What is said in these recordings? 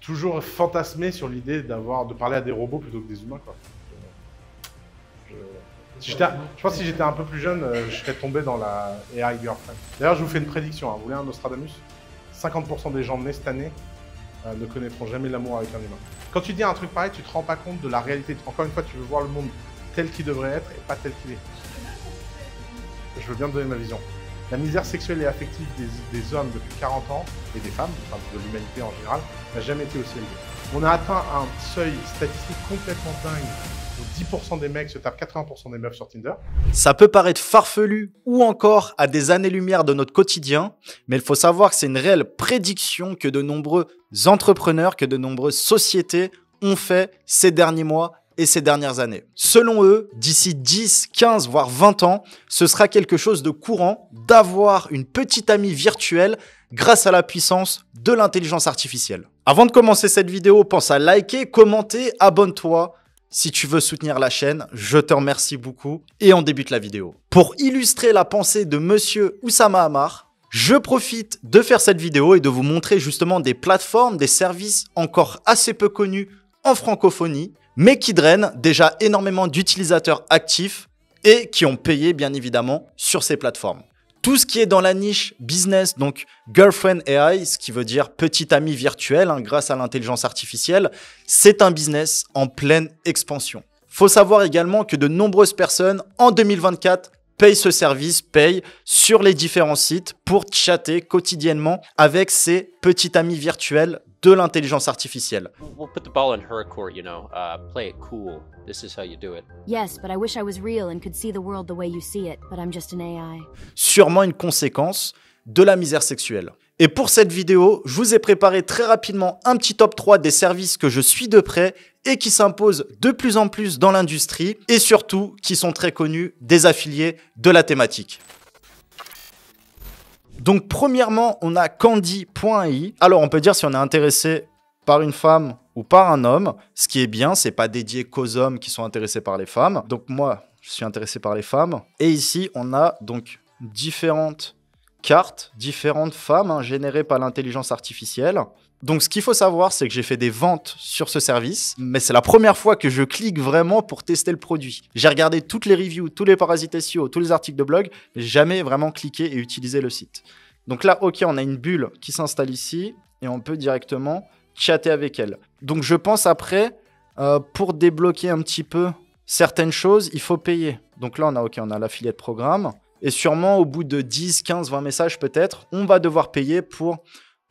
toujours fantasmé sur l'idée d'avoir de parler à des robots plutôt que des humains. Quoi. Je, je pense que si j'étais un peu plus jeune, euh, je serais tombé dans la AI Girlfriend. D'ailleurs, je vous fais une prédiction. Hein. Vous voulez un Nostradamus 50% des gens nés cette année euh, ne connaîtront jamais l'amour avec un humain. Quand tu dis un truc pareil, tu te rends pas compte de la réalité. Encore une fois, tu veux voir le monde tel qu'il devrait être et pas tel qu'il est. Je veux bien te donner ma vision. La misère sexuelle et affective des, des hommes depuis 40 ans, et des femmes, enfin de l'humanité en général, jamais été aussi On a atteint un seuil statistique complètement dingue 10% des mecs se tapent 80% des meufs sur Tinder. Ça peut paraître farfelu ou encore à des années-lumière de notre quotidien, mais il faut savoir que c'est une réelle prédiction que de nombreux entrepreneurs, que de nombreuses sociétés ont fait ces derniers mois et ces dernières années. Selon eux, d'ici 10, 15, voire 20 ans, ce sera quelque chose de courant d'avoir une petite amie virtuelle grâce à la puissance de l'intelligence artificielle. Avant de commencer cette vidéo, pense à liker, commenter, abonne-toi. Si tu veux soutenir la chaîne, je te remercie beaucoup et on débute la vidéo. Pour illustrer la pensée de monsieur Oussama Amar, je profite de faire cette vidéo et de vous montrer justement des plateformes, des services encore assez peu connus en francophonie, mais qui drainent déjà énormément d'utilisateurs actifs et qui ont payé bien évidemment sur ces plateformes. Tout ce qui est dans la niche business, donc girlfriend AI, ce qui veut dire petit ami virtuel hein, grâce à l'intelligence artificielle, c'est un business en pleine expansion. Faut savoir également que de nombreuses personnes en 2024 payent ce service, payent sur les différents sites pour chatter quotidiennement avec ces petits amis virtuels de l'intelligence artificielle. Sûrement une conséquence de la misère sexuelle. Et pour cette vidéo, je vous ai préparé très rapidement un petit top 3 des services que je suis de près et qui s'imposent de plus en plus dans l'industrie et surtout qui sont très connus des affiliés de la thématique. Donc, premièrement, on a candy.ai. Alors, on peut dire si on est intéressé par une femme ou par un homme. Ce qui est bien, c'est pas dédié qu'aux hommes qui sont intéressés par les femmes. Donc, moi, je suis intéressé par les femmes. Et ici, on a donc différentes cartes, différentes femmes hein, générées par l'intelligence artificielle. Donc ce qu'il faut savoir, c'est que j'ai fait des ventes sur ce service, mais c'est la première fois que je clique vraiment pour tester le produit. J'ai regardé toutes les reviews, tous les parasites SEO, tous les articles de blog, mais jamais vraiment cliqué et utilisé le site. Donc là, ok, on a une bulle qui s'installe ici et on peut directement chatter avec elle. Donc je pense après, euh, pour débloquer un petit peu certaines choses, il faut payer. Donc là, on a ok, on a l'affilié de programme. Et sûrement, au bout de 10, 15, 20 messages peut-être, on va devoir payer pour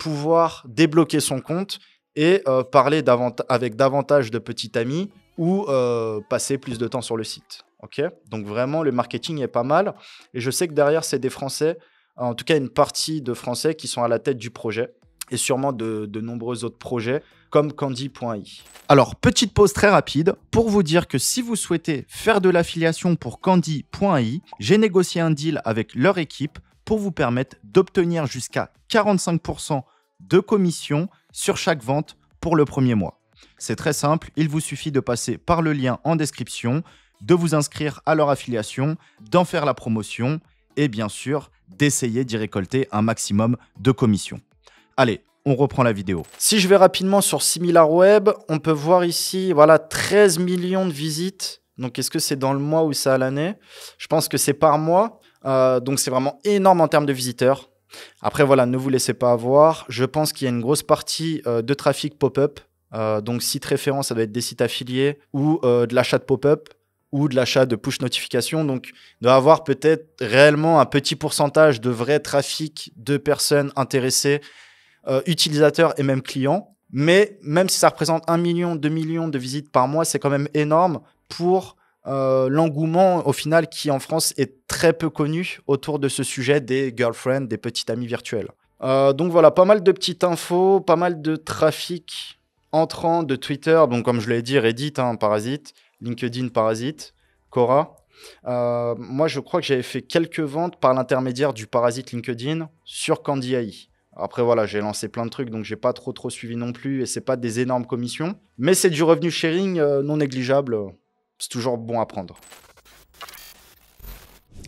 pouvoir débloquer son compte et euh, parler davant avec davantage de petits amis ou euh, passer plus de temps sur le site. Ok, Donc vraiment, le marketing est pas mal. Et je sais que derrière, c'est des Français, en tout cas une partie de Français qui sont à la tête du projet et sûrement de, de nombreux autres projets comme Candy.ai. Alors, petite pause très rapide pour vous dire que si vous souhaitez faire de l'affiliation pour Candy.ai, j'ai négocié un deal avec leur équipe pour vous permettre d'obtenir jusqu'à 45% de commissions sur chaque vente pour le premier mois. C'est très simple, il vous suffit de passer par le lien en description, de vous inscrire à leur affiliation, d'en faire la promotion et bien sûr d'essayer d'y récolter un maximum de commissions. Allez, on reprend la vidéo. Si je vais rapidement sur SimilarWeb, on peut voir ici voilà 13 millions de visites. Donc est-ce que c'est dans le mois ou c'est à l'année Je pense que c'est par mois. Euh, donc c'est vraiment énorme en termes de visiteurs. Après, voilà, ne vous laissez pas avoir. Je pense qu'il y a une grosse partie euh, de trafic pop-up. Euh, donc, site référent, ça doit être des sites affiliés ou euh, de l'achat de pop-up ou de l'achat de push notification. Donc, il doit avoir peut-être réellement un petit pourcentage de vrai trafic de personnes intéressées, utilisateurs et même clients. Mais même si ça représente 1 million, 2 millions de visites par mois, c'est quand même énorme pour euh, l'engouement au final qui en France est très peu connu autour de ce sujet des girlfriends, des petites amies virtuelles. Euh, donc voilà, pas mal de petites infos, pas mal de trafic entrant de Twitter, donc comme je l'ai dit, Reddit, hein, Parasite, LinkedIn, Parasite, Cora. Euh, moi, je crois que j'avais fait quelques ventes par l'intermédiaire du Parasite LinkedIn sur Candy AI. Après voilà, j'ai lancé plein de trucs, donc j'ai pas trop trop suivi non plus, et c'est pas des énormes commissions, mais c'est du revenu sharing non négligeable c'est toujours bon à prendre.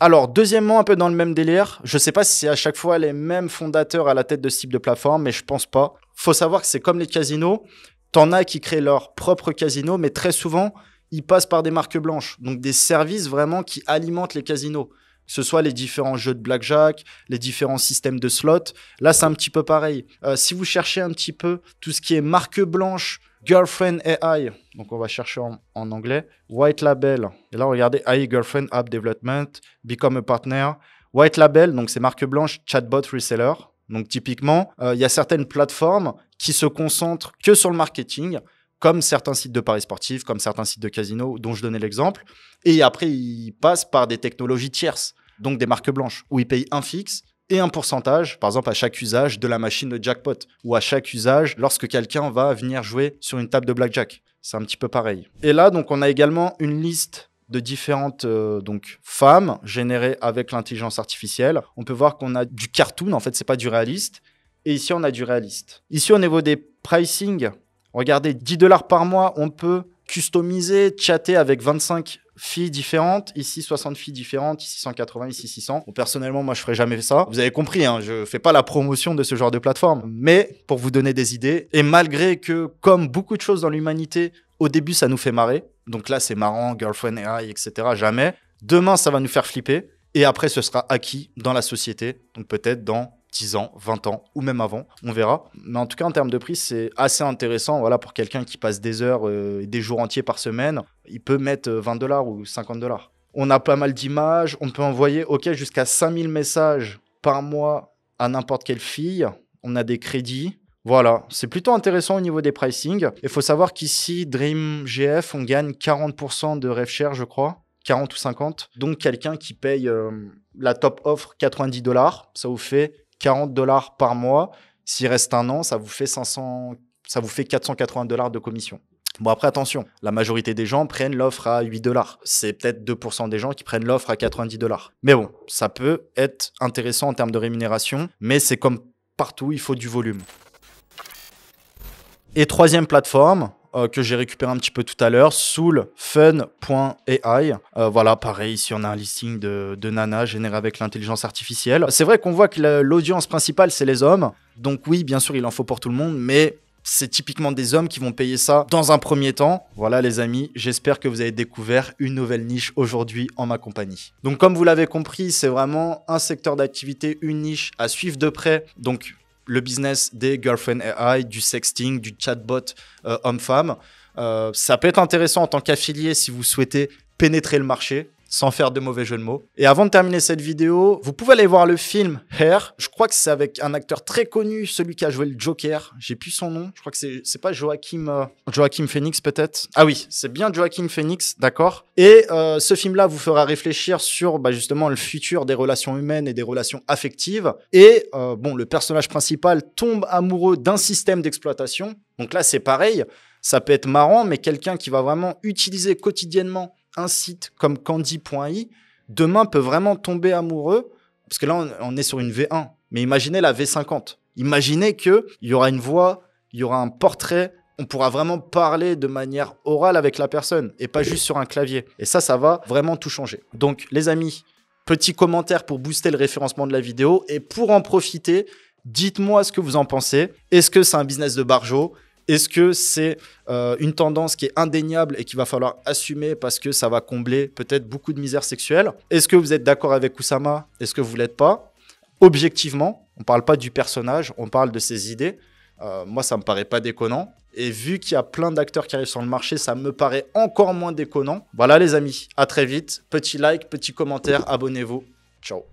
Alors, deuxièmement, un peu dans le même délire, je ne sais pas si c'est à chaque fois les mêmes fondateurs à la tête de ce type de plateforme, mais je pense pas. Faut savoir que c'est comme les casinos, t'en as qui créent leur propre casino, mais très souvent, ils passent par des marques blanches, donc des services vraiment qui alimentent les casinos. Que ce soit les différents jeux de blackjack, les différents systèmes de slots. Là, c'est un petit peu pareil. Euh, si vous cherchez un petit peu tout ce qui est marque blanche, Girlfriend AI, donc on va chercher en, anglais, White Label. Et là, regardez, AI Girlfriend App Development, Become a Partner. White Label, donc c'est marque blanche, chatbot reseller. Donc typiquement, euh, il y a certaines plateformes qui se concentrent que sur le marketing, comme certains sites de paris sportifs, comme certains sites de casinos dont je donnais l'exemple. Et après, ils passent par des technologies tierces, donc des marques blanches, où ils payent un fixe et un pourcentage, par exemple, à chaque usage de la machine de jackpot ou à chaque usage lorsque quelqu'un va venir jouer sur une table de blackjack. C'est un petit peu pareil. Et là, donc, on a également une liste de différentes euh, donc femmes générées avec l'intelligence artificielle. On peut voir qu'on a du cartoon, en fait, c'est pas du réaliste. Et ici, on a du réaliste. Ici, au niveau des pricing, regardez, 10 dollars par mois, on peut customiser, chatter avec 25 filles différentes, ici 60 filles différentes, ici 180, ici 600. personnellement, moi, je ferai jamais ça. Vous avez compris, hein, je fais pas la promotion de ce genre de plateforme. Mais pour vous donner des idées, et malgré que, comme beaucoup de choses dans l'humanité, au début, ça nous fait marrer. Donc là, c'est marrant, girlfriend AI, etc. Jamais. Demain, ça va nous faire flipper. Et après, ce sera acquis dans la société. Donc peut-être dans 10 ans, 20 ans ou même avant, on verra. Mais en tout cas, en termes de prix, c'est assez intéressant. Voilà, pour quelqu'un qui passe des heures euh, et des jours entiers par semaine, il peut mettre 20 euh, dollars ou 50 dollars. On a pas mal d'images, on peut envoyer ok, jusqu'à 5000 messages par mois à n'importe quelle fille. On a des crédits. Voilà, c'est plutôt intéressant au niveau des pricing. Il faut savoir qu'ici, Dream GF, on gagne 40% de rêve je crois. 40 ou 50. Donc quelqu'un qui paye euh, la top offre 90 dollars, ça vous fait 40 dollars par mois. S'il reste un an, ça vous fait 500, ça vous fait 480 dollars de commission. Bon, après, attention, la majorité des gens prennent l'offre à 8 dollars. C'est peut-être 2% des gens qui prennent l'offre à 90 dollars. Mais bon, ça peut être intéressant en termes de rémunération, mais c'est comme partout, il faut du volume. Et troisième plateforme, euh, que j'ai récupéré un petit peu tout à l'heure, soulfun.ai. Euh, voilà, pareil, ici on a un listing de, de généré avec l'intelligence artificielle. C'est vrai qu'on voit que l'audience principale, c'est les hommes. Donc oui, bien sûr, il en faut pour tout le monde, mais c'est typiquement des hommes qui vont payer ça dans un premier temps. Voilà les amis, j'espère que vous avez découvert une nouvelle niche aujourd'hui en ma compagnie. Donc comme vous l'avez compris, c'est vraiment un secteur d'activité, une niche à suivre de près. Donc le business des girlfriend AI, du sexting, du chatbot euh, homme-femme. Euh, ça peut être intéressant en tant qu'affilié si vous souhaitez pénétrer le marché sans faire de mauvais jeu de mots. Et avant de terminer cette vidéo, vous pouvez aller voir le film Hair. Je crois que c'est avec un acteur très connu, celui qui a joué le Joker. J'ai plus son nom. Je crois que c'est pas Joachim euh, Phoenix peut-être. Ah oui, c'est bien Joachim Phoenix, d'accord. Et euh, ce film-là vous fera réfléchir sur bah, justement le futur des relations humaines et des relations affectives. Et euh, bon, le personnage principal tombe amoureux d'un système d'exploitation. Donc là, c'est pareil. Ça peut être marrant, mais quelqu'un qui va vraiment utiliser quotidiennement un site comme candy.i, demain peut vraiment tomber amoureux, parce que là, on, est sur une V1, mais imaginez la V50. Imaginez que il y aura une voix, il y aura un portrait, on pourra vraiment parler de manière orale avec la personne et pas juste sur un clavier. Et ça, ça va vraiment tout changer. Donc, les amis, petit commentaire pour booster le référencement de la vidéo et pour en profiter, dites-moi ce que vous en pensez. Est-ce que c'est un business de barjot est-ce que c'est euh, une tendance qui est indéniable et qu'il va falloir assumer parce que ça va combler peut-être beaucoup de misère sexuelle Est-ce que vous êtes d'accord avec Oussama Est-ce que vous l'êtes pas Objectivement, on ne parle pas du personnage, on parle de ses idées. Euh, moi, ça me paraît pas déconnant. Et vu qu'il y a plein d'acteurs qui arrivent sur le marché, ça me paraît encore moins déconnant. Voilà les amis, à très vite. Petit like, petit commentaire, abonnez-vous. Ciao.